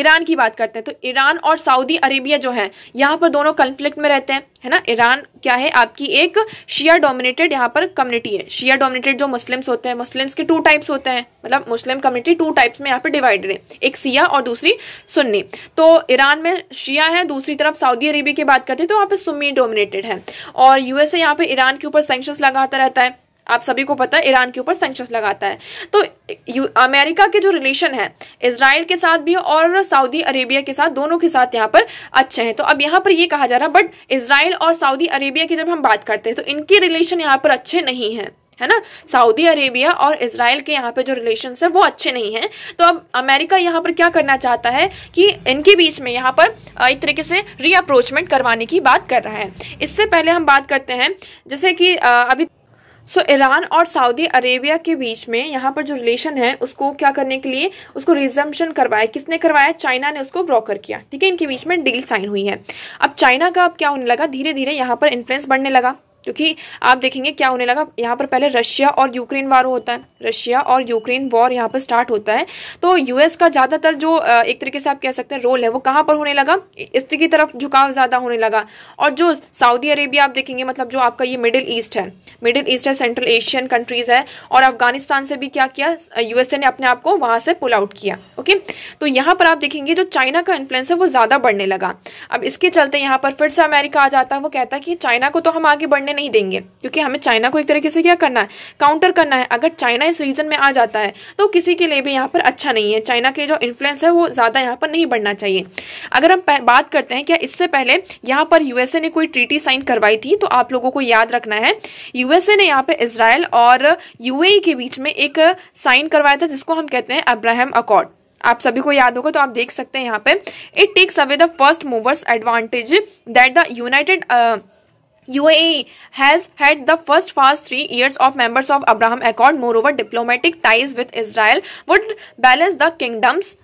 ईरान की बात करते हैं तो ईरान और सऊदी अरेबिया जो है यहाँ पर दोनों कन्फ्लिक्ट में रहते हैं है ना ईरान क्या है आपकी एक शिया डोमिनेटेड यहाँ पर कम्युनिटी है शिया डोमिनेटेड जो मुस्लिम्स होते हैं मुस्लिम्स के टू टाइप्स होते हैं मतलब मुस्लिम कम्युनिटी टू टाइप्स में यहाँ पर डिवाइडेड है एक सिया और दूसरी सुन्नी तो ईरान में शिया है दूसरी तरफ सऊदी अरेबिया की बात करते हैं तो वहाँ पर सुन्नी डोमिनेटेड है और यूएसए यहाँ पर ईरान के ऊपर सेंक्शन लगाता रहता है आप सभी को पता है ईरान के ऊपर सेंक्शन लगाता है तो अमेरिका के जो रिलेशन है इसराइल के साथ भी और सऊदी अरेबिया के साथ दोनों के साथ यहाँ पर अच्छे हैं तो अब यहाँ पर ये कहा जा रहा है बट इसराइल और सऊदी अरेबिया की जब हम बात करते हैं तो इनके रिलेशन यहाँ पर अच्छे नहीं है है ना सऊदी अरेबिया और इसराइल के यहाँ पे जो रिलेशन है वो अच्छे नहीं हैं तो अब अमेरिका यहाँ पर क्या करना चाहता है कि इनके बीच में यहाँ पर एक तरीके से रीअप्रोचमेंट करवाने की बात कर रहा है इससे पहले हम बात करते हैं जैसे कि अभी सो ईरान और सऊदी अरेबिया के बीच में यहाँ पर जो रिलेशन है उसको क्या करने के लिए उसको रिजम्पन करवाया किसने करवाया चाइना ने उसको ब्रोकर किया ठीक है इनके बीच में डील साइन हुई है अब चाइना का अब क्या होने लगा धीरे धीरे यहाँ पर इन्फ्लुएंस बढ़ने लगा क्योंकि आप देखेंगे क्या होने लगा यहाँ पर पहले रशिया और यूक्रेन वार होता है रशिया और यूक्रेन वॉर यहाँ पर स्टार्ट होता है तो यूएस का ज़्यादातर जो एक तरीके से आप कह सकते हैं रोल है वो कहाँ पर होने लगा इसी की तरफ झुकाव ज़्यादा होने लगा और जो सऊदी अरेबिया आप देखेंगे मतलब जो आपका ये मिडिल ईस्ट है मिडिल ईस्ट है सेंट्रल एशियन कंट्रीज़ है और अफगानिस्तान से भी क्या किया यूएसए ने अपने आप को वहां से पुल आउट किया ओके तो यहाँ पर आप देखेंगे जो चाइना का इन्फ्लुएंस है वो ज़्यादा बढ़ने लगा अब इसके चलते यहाँ पर फिर से अमेरिका आ जाता है वो कहता है कि चाइना को तो हम आगे बढ़ने करने नहीं देंगे क्योंकि हमें चाइना को एक तरीके से क्या करना है काउंटर करना है अगर चाइना इस रीजन में आ जाता है तो किसी के लिए भी यहाँ पर अच्छा नहीं है चाइना के जो इन्फ्लुएंस है वो ज़्यादा यहाँ पर नहीं बढ़ना चाहिए अगर हम बात करते हैं क्या इससे पहले यहाँ पर यूएसए ने कोई ट्रीटी साइन करवाई थी तो आप लोगों को याद रखना है यूएसए ने यहाँ पर इसराइल और यूए e के बीच में एक साइन करवाया था जिसको हम कहते हैं अब्राहम अकॉर्ड आप सभी को याद होगा तो आप देख सकते हैं यहाँ पे it takes away the first movers advantage that the united UAE has had the first past three years of members of Abraham Accord. Moreover, diplomatic ties with Israel would balance the kingdom's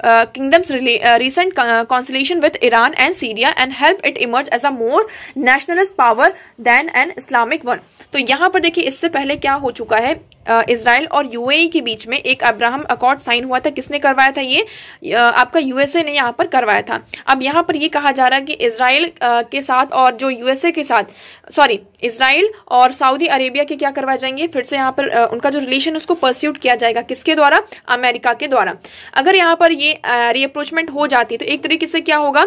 uh, kingdom's rela- uh, recent uh, conciliation with Iran and Syria and help it emerge as a more nationalist power than an Islamic one. तो यहाँ पर देखिए इससे पहले क्या हो चुका है इसराइल और यूएई के बीच में एक अब्राहम अकॉर्ड साइन हुआ था किसने करवाया था ये आपका यूएसए ने यहाँ पर करवाया था अब यहाँ पर ये कहा जा रहा है कि इसराइल के साथ और जो यूएसए के साथ सॉरी इसराइल और सऊदी अरेबिया के क्या करवाए जाएंगे फिर से यहाँ पर उनका जो रिलेशन उसको परस्यूट किया जाएगा किसके द्वारा अमेरिका के द्वारा अगर यहाँ पर ये रिअप्रोचमेंट हो जाती तो एक तरीके से क्या होगा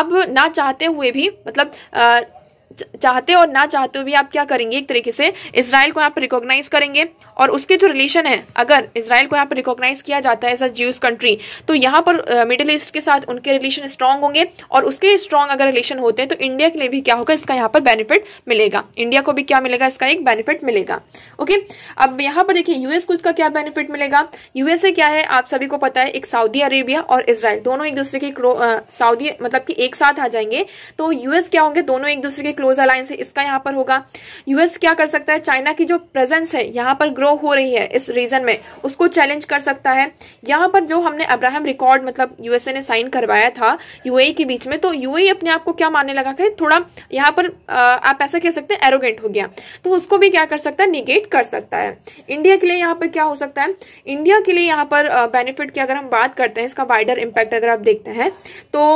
अब ना चाहते हुए भी मतलब चाहते और ना चाहते भी आप क्या करेंगे एक तरीके से इसराइल को यहाँ पर रिकॉग्नाइज करेंगे और उसके जो रिलेशन है अगर इसराइल को यहाँ पर रिकॉग्नाइज किया जाता है एज अ ज्यूज कंट्री तो यहाँ पर मिडिल ईस्ट के साथ उनके रिलेशन स्ट्रांग होंगे और उसके स्ट्रांग अगर रिलेशन होते हैं तो इंडिया के लिए भी क्या होगा इसका यहाँ पर बेनिफिट मिलेगा इंडिया को भी क्या मिलेगा इसका एक बेनिफिट मिलेगा ओके अब यहाँ पर देखिए यूएस को इसका क्या बेनिफिट मिलेगा यूएसए क्या है आप सभी को पता है एक सऊदी अरेबिया और इसराइल दोनों एक दूसरे के सऊदी मतलब कि एक साथ आ जाएंगे तो यूएस क्या होंगे दोनों एक दूसरे के क्लोज अलायंस है इसका यहाँ पर होगा यूएस क्या कर सकता है चाइना की जो प्रेजेंस है यहाँ पर ग्रो हो रही है इस रीजन में उसको चैलेंज कर सकता है यहाँ पर जो हमने अब्राहम रिकॉर्ड मतलब यूएसए ने साइन करवाया था यूएई e के बीच में तो यूएई e अपने आप को क्या मानने लगा कि थोड़ा यहाँ पर आप ऐसा कह सकते हैं एरोगेंट हो गया तो उसको भी क्या कर सकता है निगेट कर सकता है इंडिया के लिए यहाँ पर क्या हो सकता है इंडिया के लिए यहाँ पर बेनिफिट की अगर हम बात करते हैं इसका वाइडर इम्पैक्ट अगर आप देखते हैं तो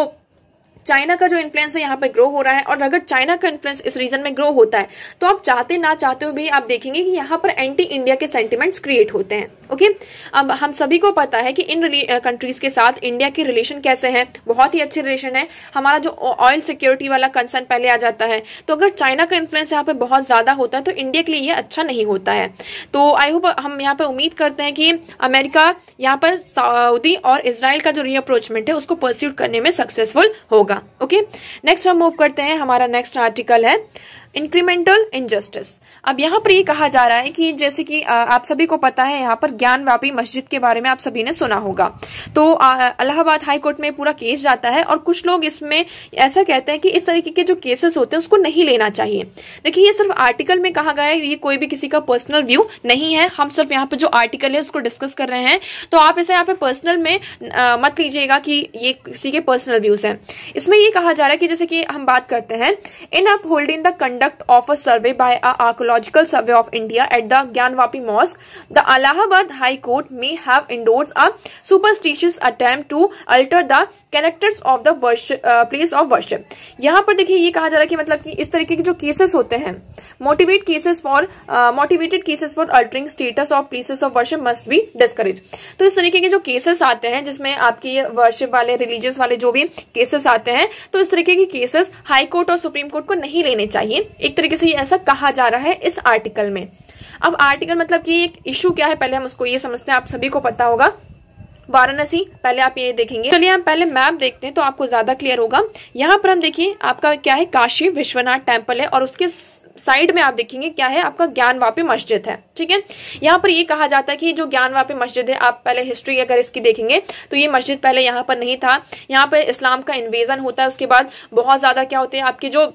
चाइना का जो इन्फ्लुएंस है यहाँ पे ग्रो हो रहा है और अगर चाइना का इन्फ्लुएंस इस रीजन में ग्रो होता है तो आप चाहते ना चाहते हुए भी आप देखेंगे कि यहाँ पर एंटी इंडिया के सेंटिमेंट्स क्रिएट होते हैं ओके अब हम सभी को पता है कि इन कंट्रीज के साथ इंडिया के रिलेशन कैसे हैं बहुत ही अच्छे रिलेशन है हमारा जो ऑयल सिक्योरिटी वाला कंसर्न पहले आ जाता है तो अगर चाइना का इन्फ्लुएंस यहाँ पे बहुत ज़्यादा होता है तो इंडिया के लिए ये अच्छा नहीं होता है तो आई होप हम यहाँ पर उम्मीद करते हैं कि अमेरिका यहाँ पर सऊदी और इसराइल का जो रीअप्रोचमेंट है उसको परस्यूट करने में सक्सेसफुल होगा ओके नेक्स्ट हम मूव करते हैं हमारा नेक्स्ट आर्टिकल है इंक्रीमेंटल इनजस्टिस अब यहाँ पर ये कहा जा रहा है कि जैसे कि आप सभी को पता है यहाँ पर ज्ञान व्यापी मस्जिद के बारे में आप सभी ने सुना होगा तो अलाहाबाद हाईकोर्ट में पूरा केस जाता है और कुछ लोग इसमें ऐसा कहते हैं कि इस तरीके के जो केसेस होते हैं उसको नहीं लेना चाहिए देखिए ये सिर्फ आर्टिकल में कहा गया है ये कोई भी किसी का पर्सनल व्यू नहीं है हम सिर्फ यहाँ पर जो आर्टिकल है उसको डिस्कस कर रहे हैं तो आप इसे यहाँ पे पर्सनल में मत लीजिएगा कि ये किसी के पर्सनल व्यूज है इसमें ये कहा जा रहा है कि जैसे कि हम बात करते हैं in upholding the conduct of a survey by archaeology Archaeological Survey of India at the Gyanwapi Mosque, the Allahabad High Court may have endorsed a superstitious attempt to alter the characters of the uh, place of worship. यहाँ पर देखिए ये कहा जा रहा है कि मतलब कि इस तरीके के जो केसेस होते हैं motivate cases for motivated cases for altering status of places of worship must be discourage तो इस तरीके के जो केसेस आते हैं जिसमें आपके वर्शिप वाले रिलीजियस वाले जो भी केसेस आते हैं तो इस तरीके के केसेस हाईकोर्ट और सुप्रीम कोर्ट को नहीं लेने चाहिए एक तरीके से ये ऐसा कहा जा रहा है इस आर्टिकल में अब आर्टिकल मतलब कि एक इशू क्या है पहले हम उसको ये समझते हैं आप सभी को पता होगा वाराणसी पहले आप ये देखेंगे चलिए हम पहले मैप देखते हैं तो आपको ज्यादा क्लियर होगा यहाँ पर हम देखिए आपका क्या है काशी विश्वनाथ टेम्पल है और उसके साइड में आप देखेंगे क्या है आपका ज्ञान वापी मस्जिद है ठीक है यहाँ पर ये कहा जाता है कि जो ज्ञान वापी मस्जिद है आप पहले हिस्ट्री अगर इसकी देखेंगे तो ये मस्जिद पहले यहाँ पर नहीं था यहाँ पर इस्लाम का इन्वेजन होता है उसके बाद बहुत ज्यादा क्या होते हैं आपके जो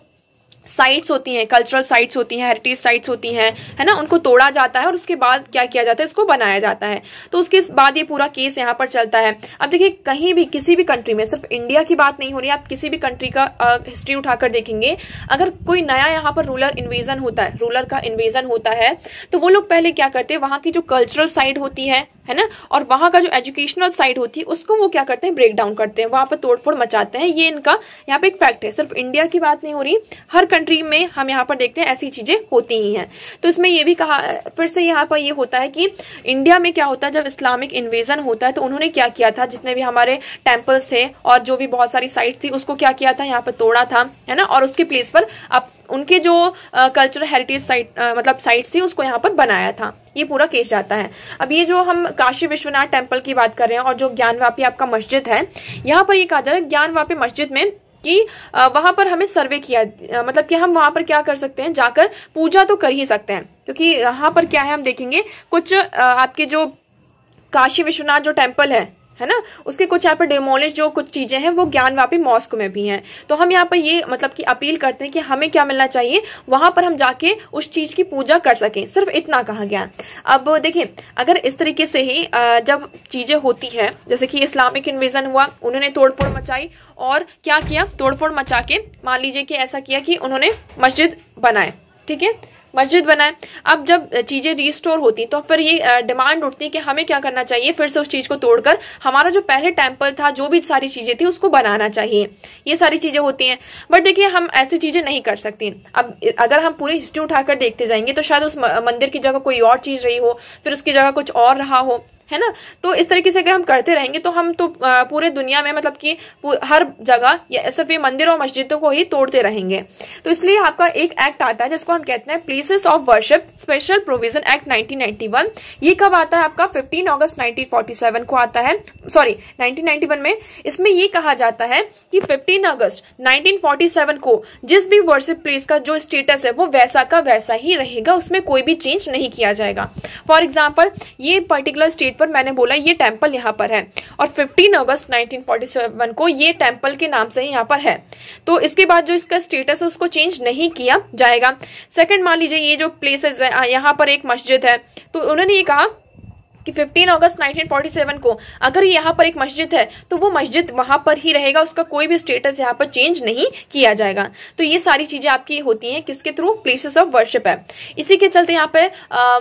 साइट्स होती हैं कल्चरल साइट्स होती हैं हेरिटेज साइट्स होती हैं है ना उनको तोड़ा जाता है और उसके बाद क्या किया जाता है इसको बनाया जाता है तो उसके बाद ये पूरा केस यहाँ पर चलता है अब देखिए कहीं भी किसी भी कंट्री में सिर्फ इंडिया की बात नहीं हो रही आप किसी भी कंट्री का आ, हिस्ट्री उठाकर देखेंगे अगर कोई नया यहाँ पर रूलर इन्वेजन होता है रूलर का इन्वेजन होता है तो वो लोग पहले क्या करते हैं वहाँ की जो कल्चरल साइड होती है है ना और वहां का जो एजुकेशनल साइड होती है उसको वो क्या करते हैं ब्रेक डाउन करते हैं वहां पर तोड़फोड़ मचाते हैं ये इनका यहाँ पे एक फैक्ट है सिर्फ इंडिया की बात नहीं हो रही हर कंट्री में हम यहाँ पर देखते हैं ऐसी चीजें होती ही हैं तो इसमें ये भी कहा फिर से यहाँ पर ये होता है कि इंडिया में क्या होता है जब इस्लामिक इन्वेजन होता है तो उन्होंने क्या किया था जितने भी हमारे टेम्पल्स थे और जो भी बहुत सारी साइट थी उसको क्या किया था यहाँ पर तोड़ा था है ना और उसके प्लेस पर अब उनके जो कल्चरल हेरिटेज साइट मतलब साइट्स थी उसको यहाँ पर बनाया था ये पूरा केस जाता है अब ये जो हम काशी विश्वनाथ टेम्पल की बात कर रहे हैं और जो ज्ञानवापी आपका मस्जिद है यहाँ पर ये कहा जाता है ज्ञानवापी मस्जिद में कि वहां पर हमें सर्वे किया मतलब कि हम वहां पर क्या कर सकते हैं जाकर पूजा तो कर ही सकते हैं क्योंकि यहाँ पर क्या है हम देखेंगे कुछ आपके जो काशी विश्वनाथ जो टेम्पल है है ना उसके कुछ यहाँ पर डिमोलिश जो कुछ चीजें हैं वो ज्ञानवापी मॉस्को में भी हैं तो हम यहाँ पर ये मतलब कि अपील करते हैं कि हमें क्या मिलना चाहिए वहां पर हम जाके उस चीज की पूजा कर सकें सिर्फ इतना कहा गया अब देखिए अगर इस तरीके से ही जब चीजें होती है जैसे कि इस्लामिक इन्वेजन हुआ उन्होंने तोड़फोड़ मचाई और क्या किया तोड़फोड़ मचा के मान लीजिए कि ऐसा किया कि उन्होंने मस्जिद बनाए ठीक है मस्जिद बनाएं अब जब चीज़ें रिस्टोर होती तो फिर ये डिमांड उठती कि हमें क्या करना चाहिए फिर से उस चीज़ को तोड़कर हमारा जो पहले टेम्पल था जो भी सारी चीज़ें थी उसको बनाना चाहिए ये सारी चीज़ें होती हैं बट देखिए हम ऐसी चीज़ें नहीं कर सकती अब अगर हम पूरी हिस्ट्री उठाकर देखते जाएंगे तो शायद उस मंदिर की जगह कोई और चीज़ रही हो फिर उसकी जगह कुछ और रहा हो है ना तो इस तरीके से अगर हम करते रहेंगे तो हम तो पूरे दुनिया में मतलब कि हर जगह या सिर्फ ये मंदिर और मस्जिदों को ही तोड़ते रहेंगे तो इसलिए आपका एक एक्ट आता है जिसको हम कहते हैं places of worship special provision act 1991 ये कब आता है आपका 15 अगस्त 1947 को आता है सॉरी 1991 में इसमें ये कहा जाता है कि फिफ्टीन अगस्त नाइनटीन को जिस भी वर्शिप प्लेस का जो स्टेटस है वो वैसा का वैसा ही रहेगा उसमें कोई भी चेंज नहीं किया जाएगा फॉर एग्जाम्पल ये पर्टिकुलर स्टेट पर मैंने बोला ये टेम्पल यहाँ पर है और 15 अगस्त 1947 को ये टेम्पल के नाम से ही यहाँ पर है तो इसके बाद जो इसका स्टेटस है उसको चेंज नहीं किया जाएगा सेकंड मान लीजिए ये जो प्लेसेस है यहाँ पर एक मस्जिद है तो उन्होंने ये कहा कि 15 अगस्त 1947 को अगर यहाँ पर एक मस्जिद है तो वो मस्जिद वहां पर ही रहेगा उसका कोई भी स्टेटस यहाँ पर चेंज नहीं किया जाएगा तो ये सारी चीजें आपकी होती हैं किसके थ्रू प्लेसेस ऑफ वर्शिप है इसी के चलते यहाँ पे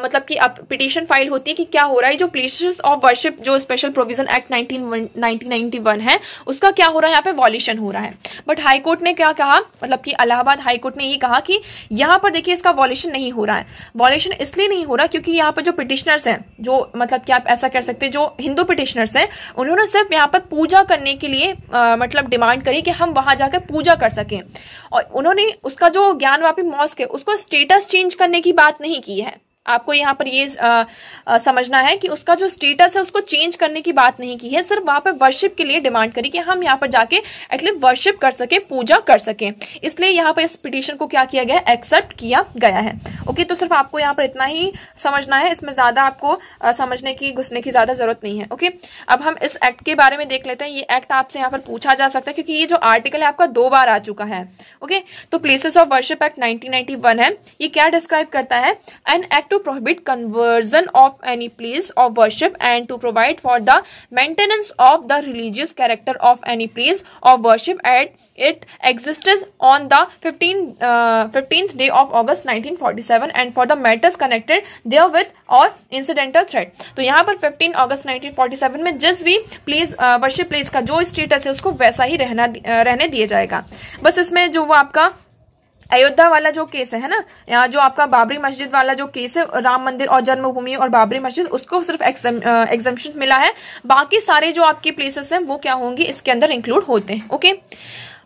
मतलब कि पिटिशन फाइल होती है कि क्या हो रहा है जो प्लेसेस ऑफ वर्शिप जो स्पेशल प्रोविजन एक्ट नाइनटीन है उसका क्या हो रहा है यहाँ पे वॉल्यूशन हो रहा है बट हाईकोर्ट ने क्या कहा मतलब कि इलाहाबाद हाईकोर्ट ने ये कहा कि यहाँ पर देखिए इसका वॉल्यूशन नहीं हो रहा है वॉल्यूशन इसलिए नहीं हो रहा क्योंकि यहाँ पर जो पिटिशनर्स हैं जो मतलब साथ मतलब कि आप ऐसा कर सकते हैं जो हिंदू पिटिशनर्स हैं उन्होंने सिर्फ यहाँ पर पूजा करने के लिए आ, मतलब डिमांड करी कि हम वहां जाकर पूजा कर सकें और उन्होंने उसका जो ज्ञानवापी मॉस्क है उसको स्टेटस चेंज करने की बात नहीं की है आपको यहाँ पर ये आ, आ, समझना है कि उसका जो स्टेटस है उसको चेंज करने की बात नहीं की है सिर्फ वहां पर वर्शिप के लिए डिमांड करी कि हम यहाँ पर जाके एटलीस्ट वर्शिप कर सके पूजा कर सके इसलिए यहाँ पर इस पिटिशन को क्या किया गया एक्सेप्ट किया गया है ओके तो सिर्फ आपको यहाँ पर इतना ही समझना है इसमें ज्यादा आपको आ, समझने की घुसने की ज्यादा जरूरत नहीं है ओके अब हम इस एक्ट के बारे में देख लेते हैं ये एक्ट आपसे यहाँ पर पूछा जा सकता है क्योंकि ये जो आर्टिकल है आपका दो बार आ चुका है ओके तो places of worship act nineteen है ये क्या डिस्क्राइब करता है an act to prohibit conversion of any place of worship and to provide for the maintenance of the religious character of any place of worship at it exist on the fifteenth day of August nineteen forty seven and for the matters connected there with or incidental thereto तो यहाँ पर fifteen August nineteen forty seven में जिस भी place worship place का जो status है उसको वैसा ही रहना uh, रहने दिया जाएगा बस इसमें जो वो आपका अयोध्या वाला जो केस है ना यहाँ जो आपका बाबरी मस्जिद वाला जो केस है राम मंदिर और जन्मभूमि और बाबरी मस्जिद उसको सिर्फ एग्जामेशन मिला है बाकी सारे जो आपकी प्लेसेस हैं वो क्या होंगे इसके अंदर इंक्लूड होते हैं ओके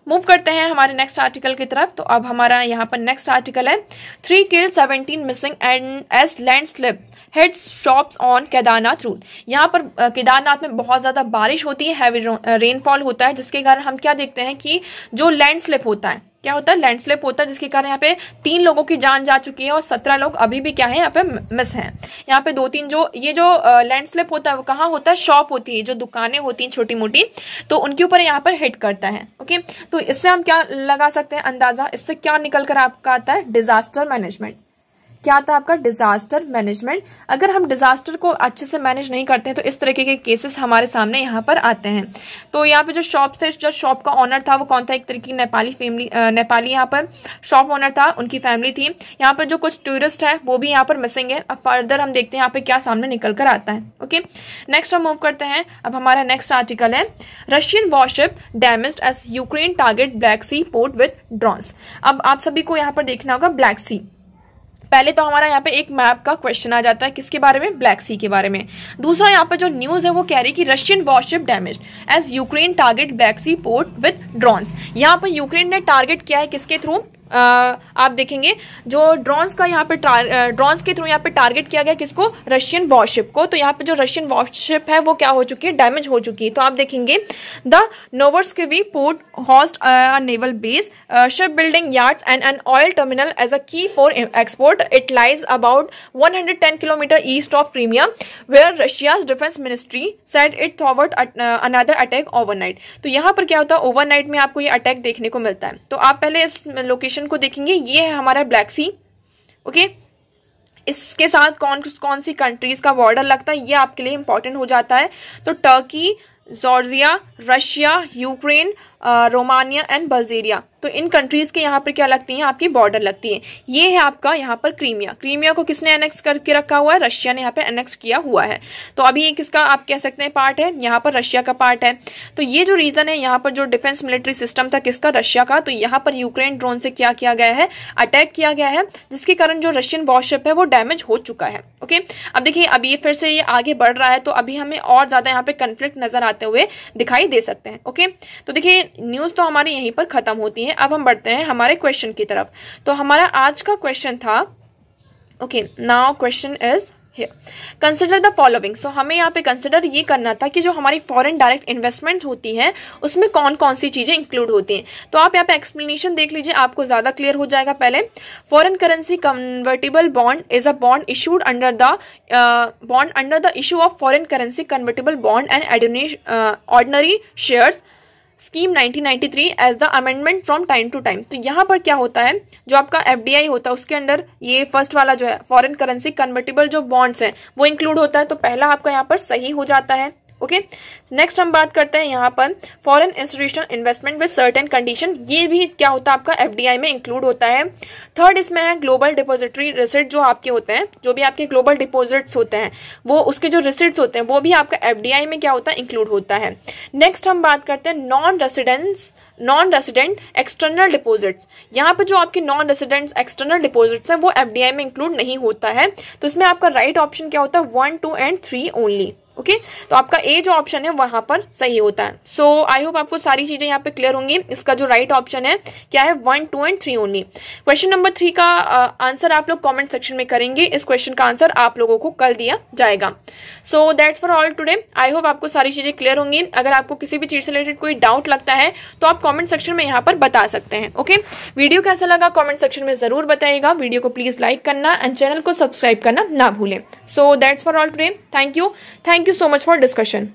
मूव करते हैं हमारे नेक्स्ट आर्टिकल की तरफ तो अब हमारा यहाँ पर नेक्स्ट आर्टिकल है three killed seventeen missing and as landslip hit shop on Kedarnath route यहाँ पर केदारनाथ में बहुत ज़्यादा बारिश होती है हैवी रेनफॉल होता है जिसके कारण हम क्या देखते हैं कि जो लैंड स्लिप होता है क्या होता है लैंडस्लेप होता है जिसके कारण यहाँ पे तीन लोगों की जान जा चुकी है और सत्रह लोग अभी भी क्या है यहाँ पे मिस हैं यहाँ पे दो तीन जो ये जो लैंडस्लेप होता है वो कहाँ होता है शॉप होती है जो दुकानें होती हैं छोटी मोटी तो उनके ऊपर यहाँ पर हिट करता है ओके तो इससे हम क्या लगा सकते हैं अंदाजा इससे क्या निकल कर आपका आता है डिजास्टर मैनेजमेंट क्या था आपका डिजास्टर मैनेजमेंट अगर हम डिजास्टर को अच्छे से मैनेज नहीं करते हैं तो इस तरीके के केसेस हमारे सामने यहाँ पर आते हैं तो यहाँ पे जो शॉप थे जो शॉप का ऑनर था वो कौन था एक तरीके की नेपाली फैमिली नेपाली यहाँ पर शॉप ओनर था उनकी फैमिली थी यहाँ पर जो कुछ टूरिस्ट है वो भी यहाँ पर मिसिंग है अब फर्दर हम देखते हैं यहाँ पे क्या सामने निकल कर आता है ओके नेक्स्ट हम मूव करते हैं अब हमारा नेक्स्ट आर्टिकल है Russian warship damage as Ukraine target Black Sea port with drones अब आप सभी को यहाँ पर देखना होगा ब्लैक सी पहले तो हमारा यहाँ पे एक मैप का क्वेश्चन आ जाता है किसके बारे में ब्लैक सी के बारे में दूसरा यहाँ पर जो न्यूज़ है वो कह रही है कि Russian warship damage as Ukraine target Black Sea port with drones यहाँ पर यूक्रेन ने टारगेट किया है किसके थ्रू आप देखेंगे जो ड्रोन्स का यहाँ पे ड्रोन्स के थ्रू यहाँ पे टारगेट किया गया किसको रशियन वॉरशिप को तो यहाँ पे जो रशियन वॉरशिप है वो क्या हो चुकी है डैमेज हो चुकी है तो आप देखेंगे the we port hosts naval base ship building yards and an oil terminal as a key for export it lies about 110 kilometre east of Crimea where Russia's defence ministry said it thwarted another attack overnight तो यहाँ पर क्या होता है overnight में आपको ये attack देखने को मिलता है तो आप पहले इस लोकेशन सेक्शन को देखेंगे ये है हमारा ब्लैक सी ओके इसके साथ कौन कौन सी कंट्रीज का बॉर्डर लगता है ये आपके लिए इंपॉर्टेंट हो जाता है तो Turkey Georgia Russia Ukraine Romania and Bulgaria तो इन कंट्रीज़ के यहाँ पर क्या लगती हैं आपकी बॉर्डर लगती है ये है आपका यहाँ पर क्रीमिया क्रीमिया को किसने एनेक्स करके रखा हुआ है रशिया ने यहाँ पर एनेक्स किया हुआ है तो अभी ये किसका आप कह सकते हैं पार्ट है यहाँ पर रशिया का पार्ट है तो ये जो रीज़न है यहाँ पर जो डिफेंस मिलिट्री सिस्टम था किसका रशिया का तो यहाँ पर यूक्रेन ड्रोन से क्या किया गया है अटैक किया गया है जिसके कारण जो रशियन वॉरशिप है वो डैमेज हो चुका है ओके अब देखिए अभी ये फिर से ये आगे बढ़ रहा है तो अभी हमें और ज़्यादा यहाँ पे कन्फ्लिक्ट नज़र आते हुए दिखाई दे सकते हैं ओके तो देखिए न्यूज़ तो हमारी यहीं पर ख़त्म होती है अब हम बढ़ते हैं हमारे क्वेश्चन की तरफ तो हमारा आज का क्वेश्चन था okay now question is consider the following so हमें यहाँ पे कंसिडर ये करना था कि जो हमारी फॉरन डायरेक्ट इन्वेस्टमेंट होती है उसमें कौन कौन सी चीजें इंक्लूड होती हैं तो आप यहाँ पे एक्सप्लेनेशन देख लीजिए आपको ज्यादा क्लियर हो जाएगा पहले foreign currency convertible bond is a bond issued under the bond under the issue of foreign currency convertible bond and ordinary shares scheme 1993 as the amendment from time to time तो यहाँ पर क्या होता है जो आपका एफ होता है उसके अंदर ये फर्स्ट वाला जो है फॉरेन करेंसी कन्वर्टेबल जो बॉन्ड्स हैं वो इंक्लूड होता है तो पहला आपका यहाँ पर सही हो जाता है ओके नेक्स्ट हम बात करते हैं यहाँ पर foreign institutional investment with certain condition ये भी क्या होता है आपका एफडीआई में इंक्लूड होता है थर्ड इसमें है ग्लोबल डिपोजिटरी रिसिट जो आपके होते हैं जो भी आपके ग्लोबल डिपोजिट्स होते हैं वो उसके जो रिसिट्स होते हैं वो भी आपका एफडीआई में क्या होता है इंक्लूड होता है नेक्स्ट हम बात करते हैं non residence non resident external deposits यहाँ पर जो आपके नॉन रेसिडेंट एक्सटर्नल डिपोजिट्स हैं वो एफडीआई में इंक्लूड नहीं होता है तो इसमें आपका राइट right ऑप्शन क्या होता है one two and three only okay तो आपका ए जो ऑप्शन है वहां पर सही होता है सो आई होप आपको सारी चीजें यहाँ पे क्लियर होंगी इसका जो राइट right ऑप्शन है क्या है one two and three only question number three का आंसर uh, आप लोग कॉमेंट सेक्शन में करेंगे इस क्वेश्चन का आंसर आप लोगों को कल दिया जाएगा so that's for all today I hope आपको सारी चीजें क्लियर होंगी अगर आपको किसी भी चीज से रिलेटेड कोई डाउट लगता है तो आप कॉमेंट सेक्शन में यहाँ पर बता सकते हैं ओके वीडियो कैसा लगा कॉमेंट सेक्शन में जरूर बताएगा वीडियो को प्लीज लाइक करना एंड चैनल को सब्सक्राइब करना ना भूलें so that's for all today thank you thank you you so much for discussion.